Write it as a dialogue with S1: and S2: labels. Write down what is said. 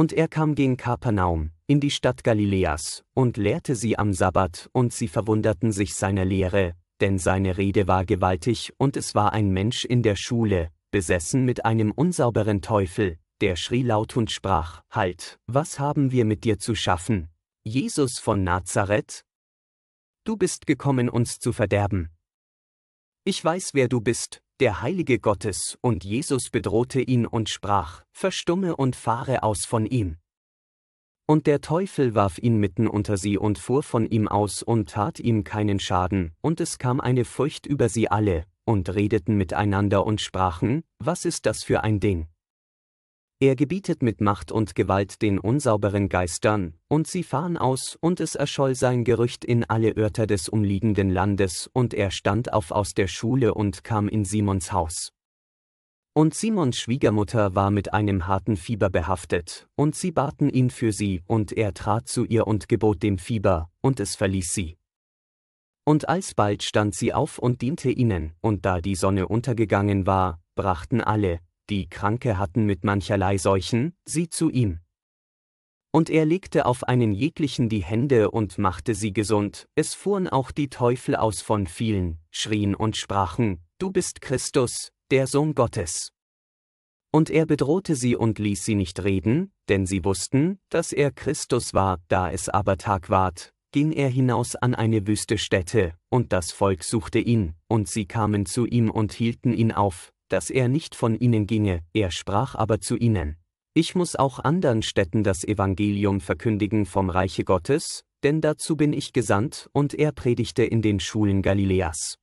S1: Und er kam gegen Kapernaum, in die Stadt Galiläas, und lehrte sie am Sabbat, und sie verwunderten sich seiner Lehre, denn seine Rede war gewaltig, und es war ein Mensch in der Schule, besessen mit einem unsauberen Teufel, der schrie laut und sprach, Halt, was haben wir mit dir zu schaffen? Jesus von Nazareth? Du bist gekommen, uns zu verderben. Ich weiß, wer du bist, der Heilige Gottes, und Jesus bedrohte ihn und sprach, Verstumme und fahre aus von ihm. Und der Teufel warf ihn mitten unter sie und fuhr von ihm aus und tat ihm keinen Schaden, und es kam eine Furcht über sie alle, und redeten miteinander und sprachen, Was ist das für ein Ding? Er gebietet mit Macht und Gewalt den unsauberen Geistern, und sie fahren aus, und es erscholl sein Gerücht in alle Örter des umliegenden Landes, und er stand auf aus der Schule und kam in Simons Haus. Und Simons Schwiegermutter war mit einem harten Fieber behaftet, und sie baten ihn für sie, und er trat zu ihr und gebot dem Fieber, und es verließ sie. Und alsbald stand sie auf und diente ihnen, und da die Sonne untergegangen war, brachten alle, die Kranke hatten mit mancherlei Seuchen, sie zu ihm. Und er legte auf einen jeglichen die Hände und machte sie gesund, es fuhren auch die Teufel aus von vielen, schrien und sprachen, Du bist Christus, der Sohn Gottes. Und er bedrohte sie und ließ sie nicht reden, denn sie wussten, dass er Christus war, da es aber Tag ward, ging er hinaus an eine wüste Stätte, und das Volk suchte ihn, und sie kamen zu ihm und hielten ihn auf, dass er nicht von ihnen ginge, er sprach aber zu ihnen. Ich muss auch anderen Städten das Evangelium verkündigen vom Reiche Gottes, denn dazu bin ich gesandt, und er predigte in den Schulen Galileas.